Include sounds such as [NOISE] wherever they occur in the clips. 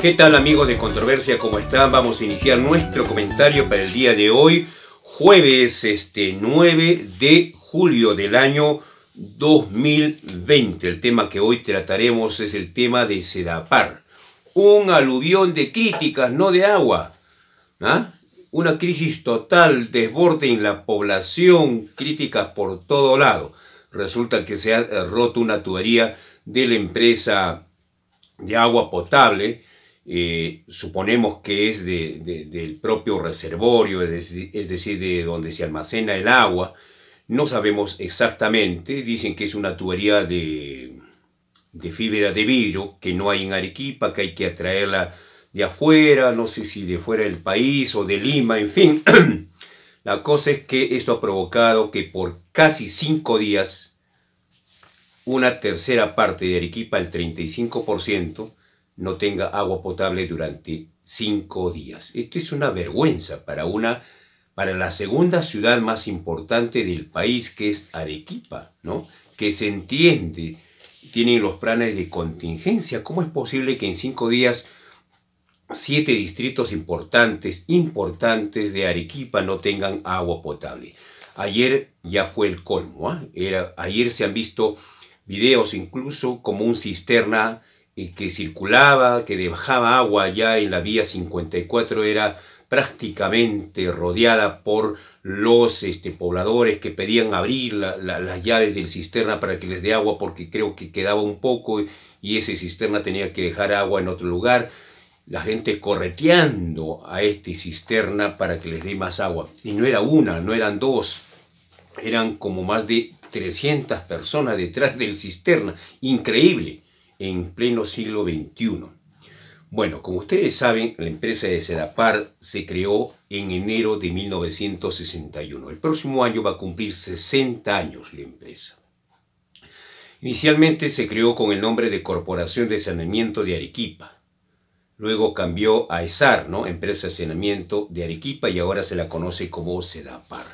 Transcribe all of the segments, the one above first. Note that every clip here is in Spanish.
¿Qué tal amigos de Controversia? ¿Cómo están? Vamos a iniciar nuestro comentario para el día de hoy, jueves este 9 de julio del año 2020. El tema que hoy trataremos es el tema de Sedapar. Un aluvión de críticas, no de agua. ¿ah? Una crisis total, desborde en la población, críticas por todo lado. Resulta que se ha roto una tubería de la empresa de agua potable eh, suponemos que es del propio reservorio, es decir, de donde se almacena el agua. No sabemos exactamente, dicen que es una tubería de, de fibra de vidrio que no hay en Arequipa, que hay que atraerla de afuera, no sé si de fuera del país o de Lima, en fin. [CLEARS THROAT] La cosa es que esto ha provocado que por casi cinco días, una tercera parte de Arequipa, el 35%, no tenga agua potable durante cinco días. Esto es una vergüenza para una para la segunda ciudad más importante del país, que es Arequipa, ¿no? que se entiende, tienen los planes de contingencia. ¿Cómo es posible que en cinco días siete distritos importantes, importantes de Arequipa no tengan agua potable? Ayer ya fue el colmo, ¿ah? ayer se han visto videos incluso como un cisterna que circulaba, que dejaba agua allá en la vía 54 era prácticamente rodeada por los este, pobladores que pedían abrir las llaves del cisterna para que les dé agua porque creo que quedaba un poco y ese cisterna tenía que dejar agua en otro lugar. La gente correteando a este cisterna para que les dé más agua. Y no era una, no eran dos, eran como más de 300 personas detrás del cisterna. Increíble en pleno siglo XXI. Bueno, como ustedes saben, la empresa de Sedapar se creó en enero de 1961. El próximo año va a cumplir 60 años la empresa. Inicialmente se creó con el nombre de Corporación de Saneamiento de Arequipa. Luego cambió a ESAR, ¿no? Empresa de Saneamiento de Arequipa y ahora se la conoce como Sedapar.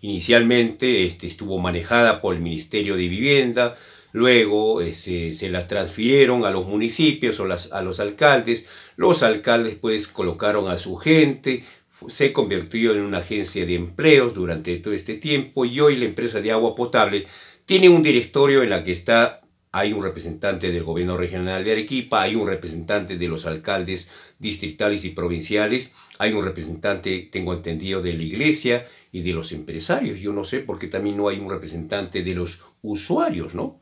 Inicialmente este, estuvo manejada por el Ministerio de Vivienda, luego eh, se, la transfirieron a los municipios o las, a los alcaldes, los alcaldes pues colocaron a su gente, se convirtió en una agencia de empleos durante todo este tiempo y hoy la empresa de agua potable tiene un directorio en la que está hay un representante del gobierno regional de Arequipa, hay un representante de los alcaldes distritales y provinciales, hay un representante, tengo entendido, de la iglesia y de los empresarios. Yo no sé por qué también no hay un representante de los usuarios, ¿no?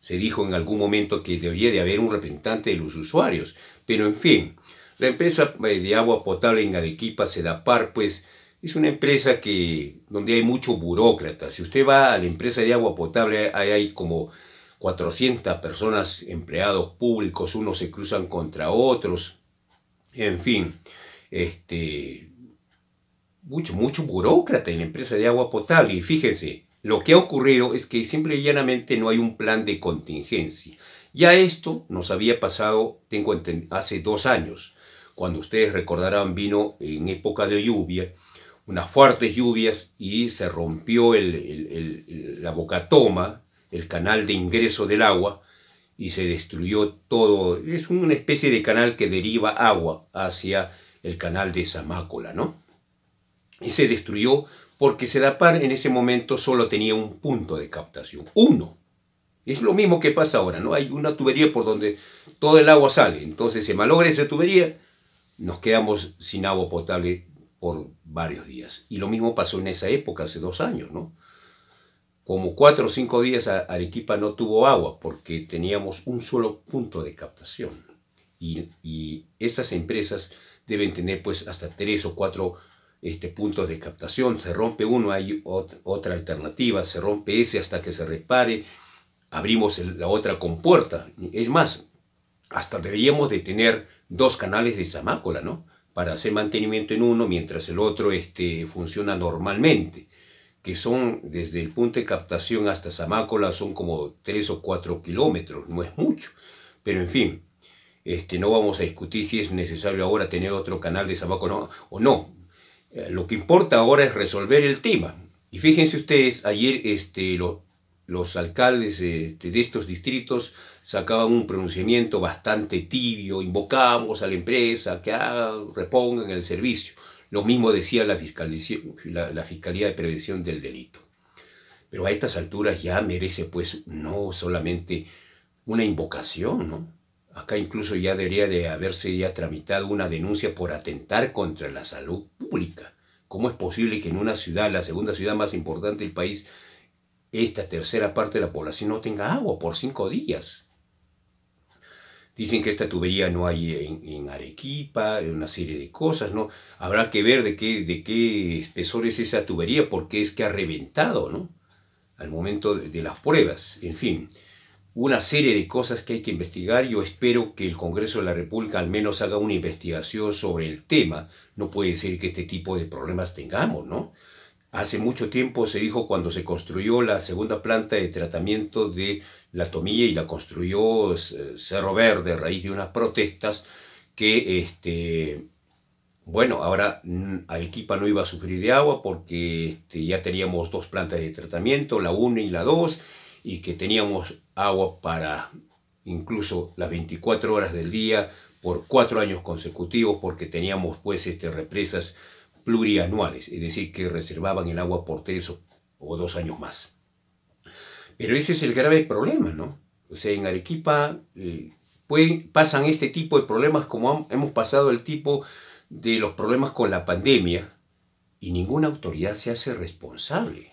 Se dijo en algún momento que debía de haber un representante de los usuarios, pero en fin, la empresa eh, de agua potable en Arequipa, Sedapar, pues es una empresa que, donde hay mucho burócrata. Si usted va a la empresa de agua potable, hay como 400 personas, empleados públicos, unos se cruzan contra otros, en fin, este, mucho, mucho burócrata en la empresa de agua potable. Y fíjense, lo que ha ocurrido es que simple y llanamente no hay un plan de contingencia. Ya esto nos había pasado, tengo hace dos años, cuando ustedes recordarán vino en época de lluvia, unas fuertes lluvias y se rompió el, la bocatoma, el canal de ingreso del agua, y se destruyó todo. Es una especie de canal que deriva agua hacia el canal de Zamácola, ¿no? Y se destruyó porque Sedapar en ese momento solo tenía un punto de captación, uno. Es lo mismo que pasa ahora, ¿no? Hay una tubería por donde todo el agua sale, entonces se malogra esa tubería, nos quedamos sin agua potable por varios días. Y lo mismo pasó en esa época, hace dos años, ¿no? Como cuatro o cinco días Arequipa no tuvo agua porque teníamos un solo punto de captación. Y, y esas empresas deben tener pues hasta tres o cuatro este, puntos de captación, se rompe uno, hay otra alternativa, se rompe ese hasta que se repare, abrimos la otra compuerta. Es más, hasta deberíamos de tener dos canales de zamácola, ¿no? Para hacer mantenimiento en uno mientras el otro este, funciona normalmente, que son desde el punto de captación hasta zamácola son como 3 o 4 kilómetros, no es mucho, pero en fin. Este, no vamos a discutir si es necesario ahora tener otro canal de zamácola o no. Eh, lo que importa ahora es resolver el tema. Y fíjense ustedes, ayer este, los alcaldes este, de estos distritos sacaban un pronunciamiento bastante tibio, invocamos a la empresa que ah, repongan el servicio. Lo mismo decía la, la Fiscalía de Prevención del Delito. Pero a estas alturas ya merece pues no solamente una invocación, ¿no? Acá incluso ya debería de haberse ya tramitado una denuncia por atentar contra la salud pública. ¿Cómo es posible que en una ciudad, la segunda ciudad más importante del país, esta tercera parte de la población no tenga agua por cinco días? Dicen que esta tubería no hay en, en Arequipa, una serie de cosas, ¿no? Habrá que ver de qué, de qué espesor es esa tubería, porque es que ha reventado, ¿no? Al momento de las pruebas, en fin una serie de cosas que hay que investigar. Yo espero que el Congreso de la República al menos haga una investigación sobre el tema. No puede ser que este tipo de problemas tengamos, ¿no? Hace mucho tiempo se dijo cuando se construyó la segunda planta de tratamiento de la tomilla y la construyó eh, Cerro Verde a raíz de unas protestas que, este, bueno, ahora mm, Arequipa no iba a sufrir de agua porque este, ya teníamos dos plantas de tratamiento, la 1 y la 2 y que teníamos agua para incluso las 24 horas del día por cuatro años consecutivos porque teníamos pues estas represas plurianuales, es decir, que reservaban el agua por tres o, dos años más. Pero ese es el grave problema, ¿no? O sea, en Arequipa eh, pasan este tipo de problemas como hemos pasado el tipo de los problemas con la pandemia y ninguna autoridad se hace responsable.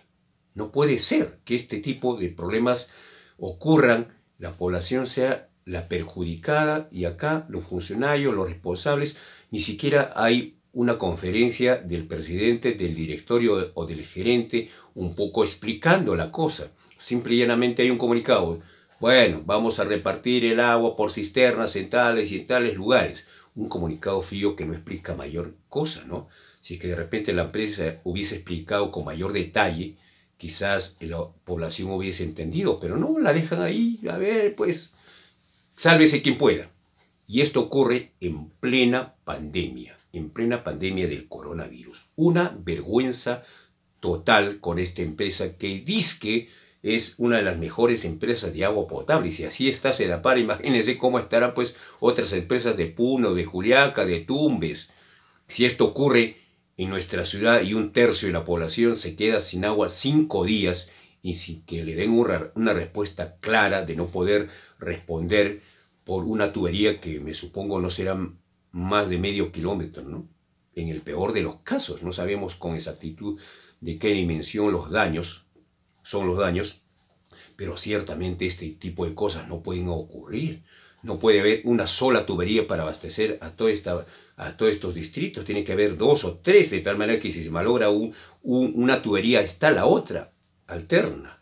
No puede ser que este tipo de problemas ocurran, la población sea la perjudicada y acá los funcionarios, los responsables, ni siquiera hay una conferencia del presidente, del directorio o del gerente un poco explicando la cosa. Simple y llanamente hay un comunicado. Bueno, vamos a repartir el agua por cisternas en tales y en tales lugares. Un comunicado frío que no explica mayor cosa, ¿no? Si es que de repente la empresa hubiese explicado con mayor detalle quizás la población hubiese entendido, pero no, la dejan ahí, a ver, pues, sálvese quien pueda. Y esto ocurre en plena pandemia, en plena pandemia del coronavirus. Una vergüenza total con esta empresa que dice que es una de las mejores empresas de agua potable. Y si así está se da para, imagínense cómo estarán pues otras empresas de Puno, de Juliaca, de Tumbes. Si esto ocurre en nuestra ciudad y un tercio de la población se queda sin agua cinco días y sin que le den una respuesta clara de no poder responder por una tubería que me supongo no será más de medio kilómetro, ¿no? En el peor de los casos, no sabemos con exactitud de qué dimensión los daños son los daños, pero ciertamente este tipo de cosas no pueden ocurrir. No puede haber una sola tubería para abastecer a, toda a todos estos distritos. Tiene que haber dos o tres, de tal manera que si se malogra un, una tubería está la otra, alterna.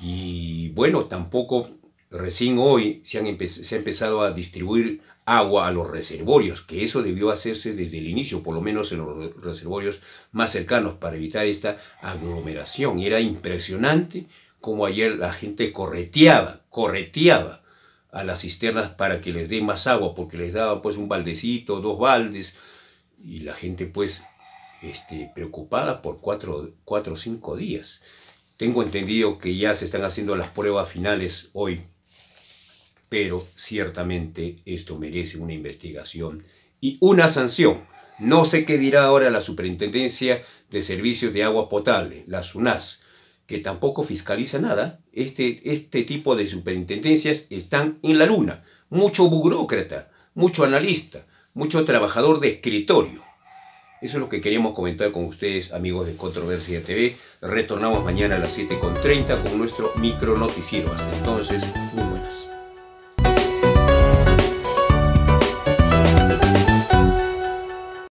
Y bueno, tampoco recién hoy se, han se ha empezado a distribuir agua a los reservorios, que eso debió hacerse desde el inicio, por lo menos en los reservorios más cercanos, para evitar esta aglomeración. Era impresionante como ayer la gente correteaba, correteaba a las cisternas para que les dé más agua, porque les daban pues un baldecito, dos baldes, y la gente pues este, preocupada por cuatro, cuatro o cinco días. Tengo entendido que ya se están haciendo las pruebas finales hoy, pero ciertamente esto merece una investigación y una sanción. No sé qué dirá ahora la Superintendencia de Servicios de Agua Potable, la SUNAS, que tampoco fiscaliza nada, este, este tipo de superintendencias están en la luna. Mucho burócrata, mucho analista, mucho trabajador de escritorio. Eso es lo que queríamos comentar con ustedes, amigos de Controversia TV. Retornamos mañana a las 7.30 con nuestro micro noticiero. Hasta entonces, muy buenas.